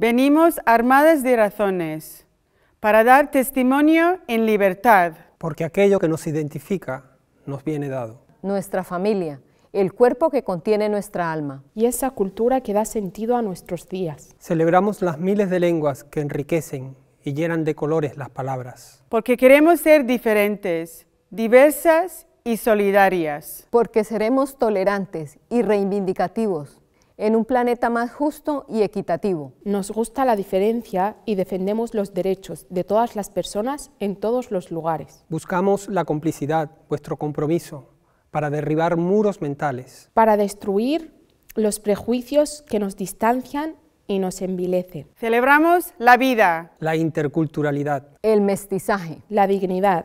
Venimos armadas de razones para dar testimonio en libertad. Porque aquello que nos identifica nos viene dado. Nuestra familia, el cuerpo que contiene nuestra alma. Y esa cultura que da sentido a nuestros días. Celebramos las miles de lenguas que enriquecen y llenan de colores las palabras. Porque queremos ser diferentes, diversas y solidarias. Porque seremos tolerantes y reivindicativos en un planeta más justo y equitativo. Nos gusta la diferencia y defendemos los derechos de todas las personas en todos los lugares. Buscamos la complicidad, vuestro compromiso, para derribar muros mentales. Para destruir los prejuicios que nos distancian y nos envilecen. Celebramos la vida, la interculturalidad, el mestizaje, la dignidad,